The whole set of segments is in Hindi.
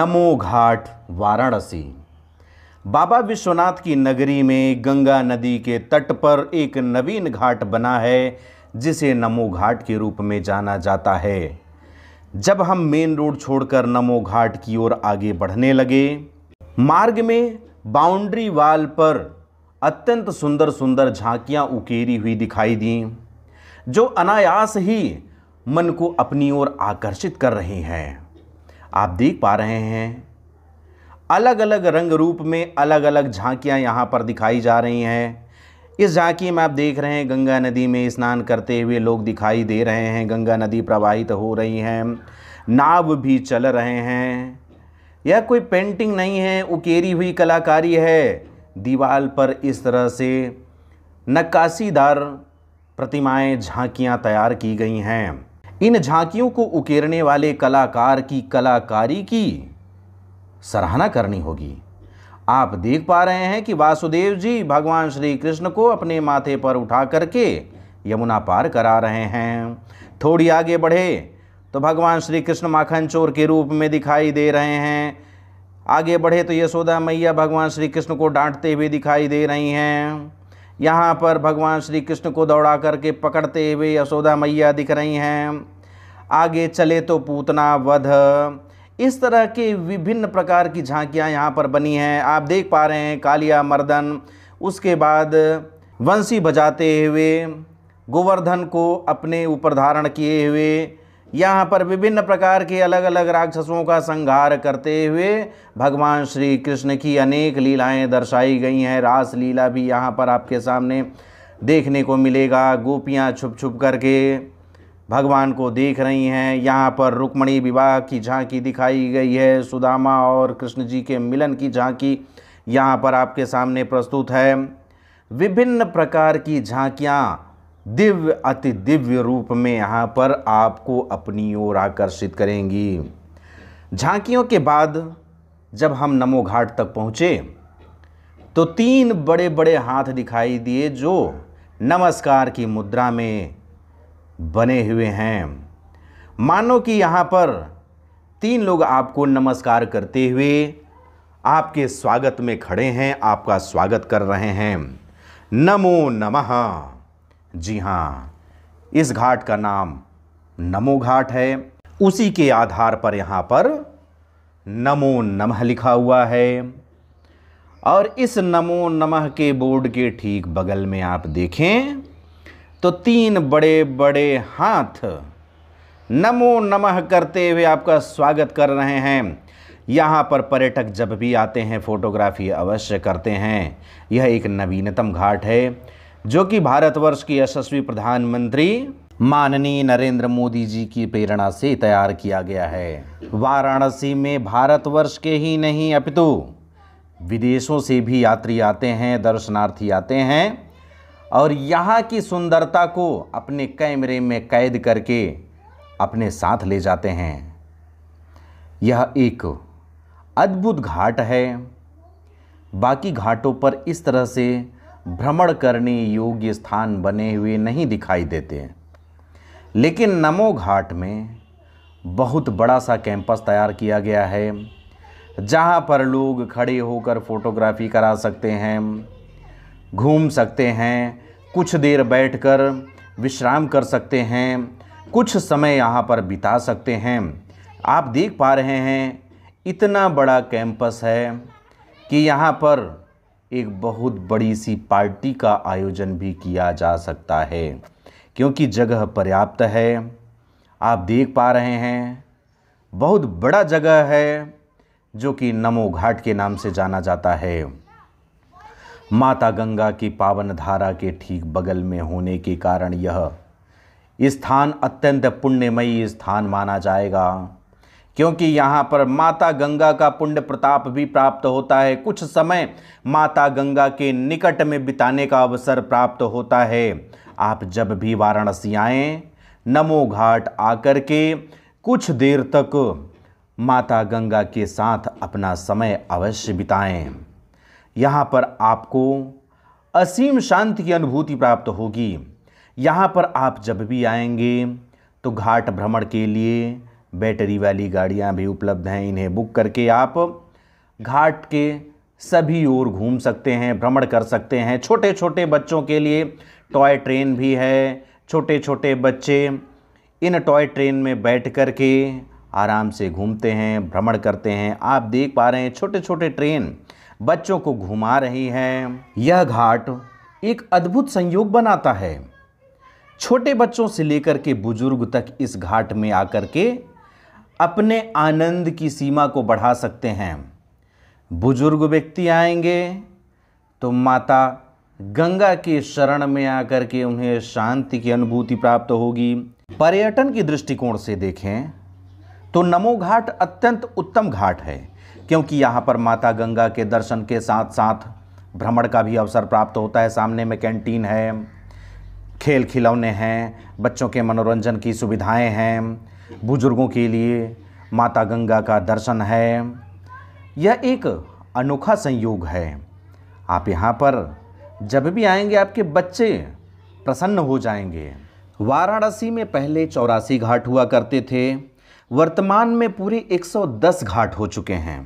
नमो घाट वाराणसी बाबा विश्वनाथ की नगरी में गंगा नदी के तट पर एक नवीन घाट बना है जिसे नमो घाट के रूप में जाना जाता है जब हम मेन रोड छोड़कर नमो घाट की ओर आगे बढ़ने लगे मार्ग में बाउंड्री वाल पर अत्यंत सुंदर सुंदर झांकियां उकेरी हुई दिखाई दी जो अनायास ही मन को अपनी ओर आकर्षित कर रही हैं आप देख पा रहे हैं अलग अलग रंग रूप में अलग अलग झांकियां यहाँ पर दिखाई जा रही हैं इस झांकी में आप देख रहे हैं गंगा नदी में स्नान करते हुए लोग दिखाई दे रहे हैं गंगा नदी प्रवाहित हो रही हैं नाव भी चल रहे हैं यह कोई पेंटिंग नहीं है उकेरी हुई कलाकारी है दीवार पर इस तरह से नक्काशीदार प्रतिमाएं झांकियां तैयार की गई हैं इन झांकियों को उकेरने वाले कलाकार की कलाकारी की सराहना करनी होगी आप देख पा रहे हैं कि वासुदेव जी भगवान श्री कृष्ण को अपने माथे पर उठा करके यमुना पार करा रहे हैं थोड़ी आगे बढ़े तो भगवान श्री कृष्ण माखन चोर के रूप में दिखाई दे रहे हैं आगे बढ़े तो यशोदा मैया भगवान श्री कृष्ण को डांटते हुए दिखाई दे रही हैं यहाँ पर भगवान श्री कृष्ण को दौड़ा करके पकड़ते हुए यशोदा मैया दिख रही हैं आगे चले तो पूतना वध इस तरह के विभिन्न प्रकार की झांकियाँ यहाँ पर बनी हैं आप देख पा रहे हैं कालिया मर्दन उसके बाद वंशी बजाते हुए गोवर्धन को अपने ऊपर धारण किए हुए यहाँ पर विभिन्न प्रकार के अलग अलग राक्षसों का संहार करते हुए भगवान श्री कृष्ण की अनेक लीलाएं दर्शाई गई हैं रास लीला भी यहाँ पर आपके सामने देखने को मिलेगा गोपियाँ छुप छुप करके भगवान को देख रही हैं यहाँ पर रुक्मणी विवाह की झांकी दिखाई गई है सुदामा और कृष्ण जी के मिलन की झांकी यहाँ पर आपके सामने प्रस्तुत है विभिन्न प्रकार की झांकियाँ दिव्य अति दिव्य रूप में यहाँ पर आपको अपनी ओर आकर्षित करेंगी झांकियों के बाद जब हम नमो घाट तक पहुँचे तो तीन बड़े बड़े हाथ दिखाई दिए जो नमस्कार की मुद्रा में बने हुए हैं मानो कि यहाँ पर तीन लोग आपको नमस्कार करते हुए आपके स्वागत में खड़े हैं आपका स्वागत कर रहे हैं नमो नमः जी हाँ इस घाट का नाम नमो घाट है उसी के आधार पर यहाँ पर नमो नमः लिखा हुआ है और इस नमो नमः के बोर्ड के ठीक बगल में आप देखें तो तीन बड़े बड़े हाथ नमो नमः करते हुए आपका स्वागत कर रहे हैं यहाँ पर पर्यटक जब भी आते हैं फोटोग्राफी अवश्य करते हैं यह एक नवीनतम घाट है जो कि भारतवर्ष की यशस्वी प्रधानमंत्री माननीय नरेंद्र मोदी जी की प्रेरणा से तैयार किया गया है वाराणसी में भारतवर्ष के ही नहीं अपितु विदेशों से भी यात्री आते हैं दर्शनार्थी आते हैं और यहाँ की सुंदरता को अपने कैमरे में कैद करके अपने साथ ले जाते हैं यह एक अद्भुत घाट है बाकी घाटों पर इस तरह से भ्रमण करने योग्य स्थान बने हुए नहीं दिखाई देते हैं लेकिन नमो घाट में बहुत बड़ा सा कैंपस तैयार किया गया है जहाँ पर लोग खड़े होकर फोटोग्राफी करा सकते हैं घूम सकते हैं कुछ देर बैठकर विश्राम कर सकते हैं कुछ समय यहाँ पर बिता सकते हैं आप देख पा रहे हैं इतना बड़ा कैंपस है कि यहाँ पर एक बहुत बड़ी सी पार्टी का आयोजन भी किया जा सकता है क्योंकि जगह पर्याप्त है आप देख पा रहे हैं बहुत बड़ा जगह है जो कि नमो घाट के नाम से जाना जाता है माता गंगा की पावन धारा के ठीक बगल में होने के कारण यह स्थान अत्यंत पुण्यमयी स्थान माना जाएगा क्योंकि यहाँ पर माता गंगा का पुण्य प्रताप भी प्राप्त होता है कुछ समय माता गंगा के निकट में बिताने का अवसर प्राप्त होता है आप जब भी वाराणसी आएँ नमो घाट आकर के कुछ देर तक माता गंगा के साथ अपना समय अवश्य बिताएं यहाँ पर आपको असीम शांति की अनुभूति प्राप्त होगी यहाँ पर आप जब भी आएंगे तो घाट भ्रमण के लिए बैटरी वाली गाड़ियाँ भी उपलब्ध हैं इन्हें बुक करके आप घाट के सभी ओर घूम सकते हैं भ्रमण कर सकते हैं छोटे छोटे बच्चों के लिए टॉय ट्रेन भी है छोटे छोटे बच्चे इन टॉय ट्रेन में बैठ कर के आराम से घूमते हैं भ्रमण करते हैं आप देख पा रहे हैं छोटे छोटे ट्रेन बच्चों को घुमा रही हैं यह घाट एक अद्भुत संयोग बनाता है छोटे बच्चों से लेकर के बुजुर्ग तक इस घाट में आकर के अपने आनंद की सीमा को बढ़ा सकते हैं बुजुर्ग व्यक्ति आएंगे तो माता गंगा के शरण में आकर के उन्हें शांति की अनुभूति प्राप्त होगी पर्यटन की दृष्टिकोण से देखें तो नमो घाट अत्यंत उत्तम घाट है क्योंकि यहाँ पर माता गंगा के दर्शन के साथ साथ भ्रमण का भी अवसर प्राप्त होता है सामने में कैंटीन है खेल खिलौने हैं बच्चों के मनोरंजन की सुविधाएं हैं बुजुर्गों के लिए माता गंगा का दर्शन है यह एक अनोखा संयोग है आप यहाँ पर जब भी आएंगे आपके बच्चे प्रसन्न हो जाएंगे वाराणसी में पहले चौरासी घाट हुआ करते थे वर्तमान में पूरे 110 घाट हो चुके हैं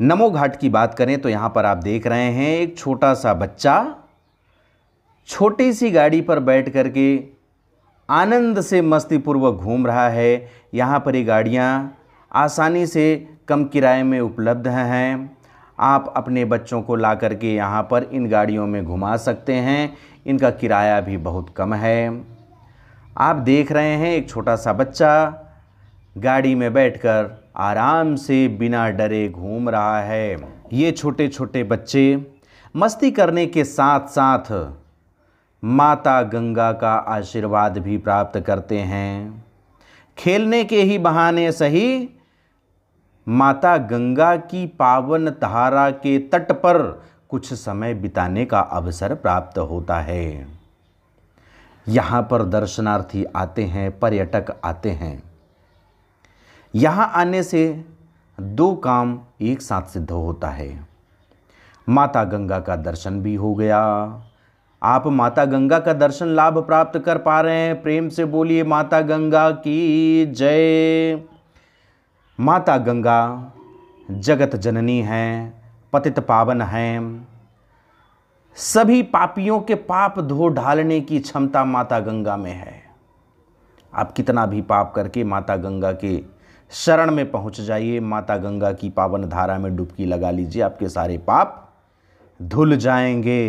नमो घाट की बात करें तो यहाँ पर आप देख रहे हैं एक छोटा सा बच्चा छोटी सी गाड़ी पर बैठ करके आनंद से मस्तीपूर्वक घूम रहा है यहाँ पर ये गाड़ियाँ आसानी से कम किराए में उपलब्ध हैं आप अपने बच्चों को ला कर के यहाँ पर इन गाड़ियों में घुमा सकते हैं इनका किराया भी बहुत कम है आप देख रहे हैं एक छोटा सा बच्चा गाड़ी में बैठकर आराम से बिना डरे घूम रहा है ये छोटे छोटे बच्चे मस्ती करने के साथ साथ माता गंगा का आशीर्वाद भी प्राप्त करते हैं खेलने के ही बहाने सही माता गंगा की पावन धारा के तट पर कुछ समय बिताने का अवसर प्राप्त होता है यहाँ पर दर्शनार्थी आते हैं पर्यटक आते हैं यहाँ आने से दो काम एक साथ सिद्ध होता है माता गंगा का दर्शन भी हो गया आप माता गंगा का दर्शन लाभ प्राप्त कर पा रहे हैं प्रेम से बोलिए माता गंगा की जय माता गंगा जगत जननी हैं पतित पावन हैं सभी पापियों के पाप धो ढालने की क्षमता माता गंगा में है आप कितना भी पाप करके माता गंगा के शरण में पहुंच जाइए माता गंगा की पावन धारा में डुबकी लगा लीजिए आपके सारे पाप धुल जाएंगे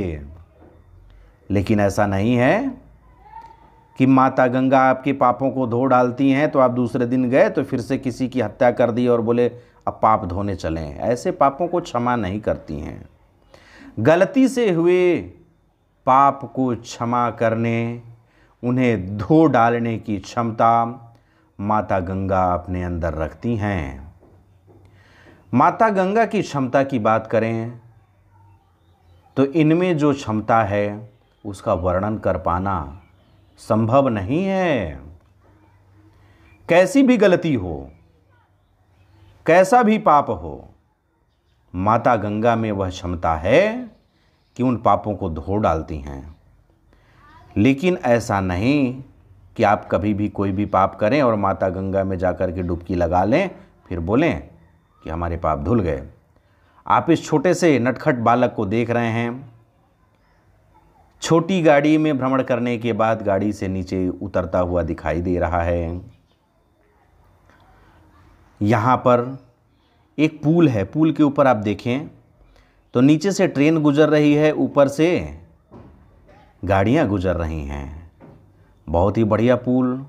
लेकिन ऐसा नहीं है कि माता गंगा आपके पापों को धो डालती हैं तो आप दूसरे दिन गए तो फिर से किसी की हत्या कर दी और बोले अब पाप धोने चले ऐसे पापों को क्षमा नहीं करती हैं गलती से हुए पाप को क्षमा करने उन्हें धो डालने की क्षमता माता गंगा अपने अंदर रखती हैं माता गंगा की क्षमता की बात करें तो इनमें जो क्षमता है उसका वर्णन कर पाना संभव नहीं है कैसी भी गलती हो कैसा भी पाप हो माता गंगा में वह क्षमता है कि उन पापों को धो डालती हैं लेकिन ऐसा नहीं कि आप कभी भी कोई भी पाप करें और माता गंगा में जाकर के डुबकी लगा लें फिर बोलें कि हमारे पाप धुल गए आप इस छोटे से नटखट बालक को देख रहे हैं छोटी गाड़ी में भ्रमण करने के बाद गाड़ी से नीचे उतरता हुआ दिखाई दे रहा है यहाँ पर एक पुल है पुल के ऊपर आप देखें तो नीचे से ट्रेन गुजर रही है ऊपर से गाड़ियाँ गुजर रही हैं बहुत ही बढ़िया पुल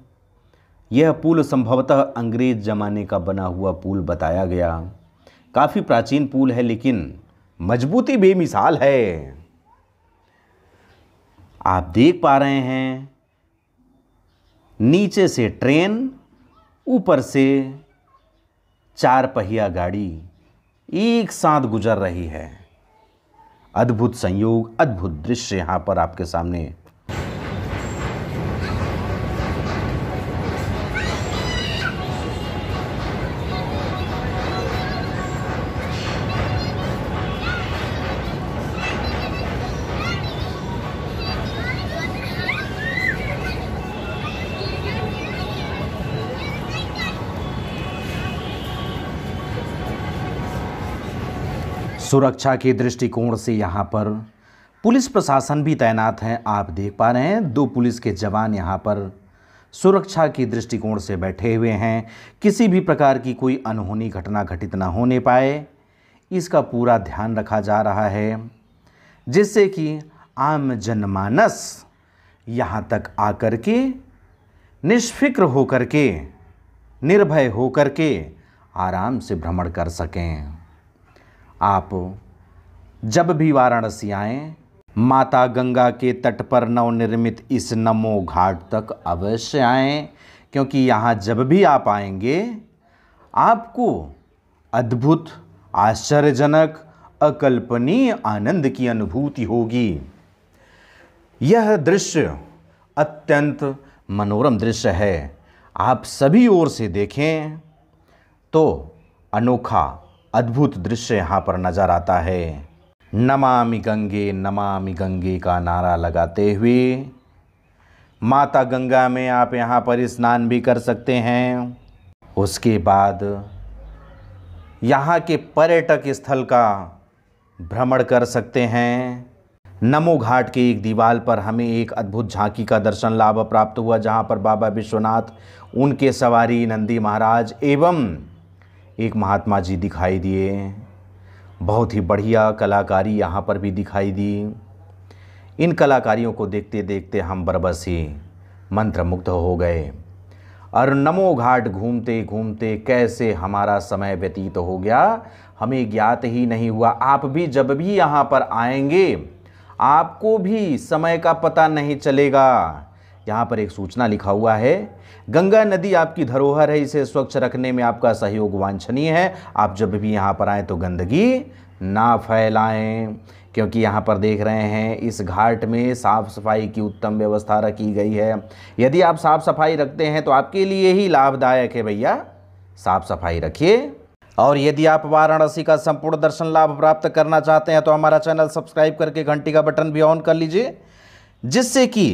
यह पुल संभवतः अंग्रेज ज़माने का बना हुआ पुल बताया गया काफ़ी प्राचीन पुल है लेकिन मजबूती बेमिसाल है आप देख पा रहे हैं नीचे से ट्रेन ऊपर से चार पहिया गाड़ी एक साथ गुजर रही है अद्भुत संयोग अद्भुत दृश्य यहाँ पर आपके सामने सुरक्षा के दृष्टिकोण से यहाँ पर पुलिस प्रशासन भी तैनात हैं आप देख पा रहे हैं दो पुलिस के जवान यहाँ पर सुरक्षा के दृष्टिकोण से बैठे हुए हैं किसी भी प्रकार की कोई अनहोनी घटना घटित ना होने पाए इसका पूरा ध्यान रखा जा रहा है जिससे कि आम जनमानस यहाँ तक आकर के निष्फिक्र होकर के निर्भय होकर के आराम से भ्रमण कर सकें आप जब भी वाराणसी आए माता गंगा के तट पर नवनिर्मित इस नमो घाट तक अवश्य आए क्योंकि यहाँ जब भी आप आएंगे आपको अद्भुत आश्चर्यजनक अकल्पनीय आनंद की अनुभूति होगी यह दृश्य अत्यंत मनोरम दृश्य है आप सभी ओर से देखें तो अनोखा अद्भुत दृश्य यहाँ पर नज़र आता है नमामि गंगे नमामि गंगे का नारा लगाते हुए माता गंगा में आप यहाँ पर स्नान भी कर सकते हैं उसके बाद यहाँ के पर्यटक स्थल का भ्रमण कर सकते हैं नमो घाट के एक दीवार पर हमें एक अद्भुत झांकी का दर्शन लाभ प्राप्त हुआ जहाँ पर बाबा विश्वनाथ उनके सवारी नंदी महाराज एवं एक महात्मा जी दिखाई दिए बहुत ही बढ़िया कलाकारी यहाँ पर भी दिखाई दी इन कलाकारियों को देखते देखते हम बरबस ही मंत्रमुग्ध हो गए और नमो घाट घूमते घूमते कैसे हमारा समय व्यतीत तो हो गया हमें ज्ञात ही नहीं हुआ आप भी जब भी यहाँ पर आएंगे आपको भी समय का पता नहीं चलेगा यहाँ पर एक सूचना लिखा हुआ है गंगा नदी आपकी धरोहर है इसे स्वच्छ रखने में आपका सहयोग वांछनीय है आप जब भी यहाँ पर आएँ तो गंदगी ना फैलाएं क्योंकि यहाँ पर देख रहे हैं इस घाट में साफ़ सफाई की उत्तम व्यवस्था रखी गई है यदि आप साफ़ सफाई रखते हैं तो आपके लिए ही लाभदायक है भैया साफ़ सफाई रखिए और यदि आप वाराणसी का संपूर्ण दर्शन लाभ प्राप्त करना चाहते हैं तो हमारा चैनल सब्सक्राइब करके घंटी का बटन भी ऑन कर लीजिए जिससे कि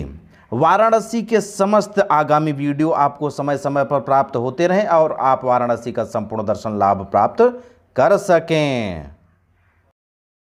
वाराणसी के समस्त आगामी वीडियो आपको समय समय पर प्राप्त होते रहें और आप वाराणसी का संपूर्ण दर्शन लाभ प्राप्त कर सकें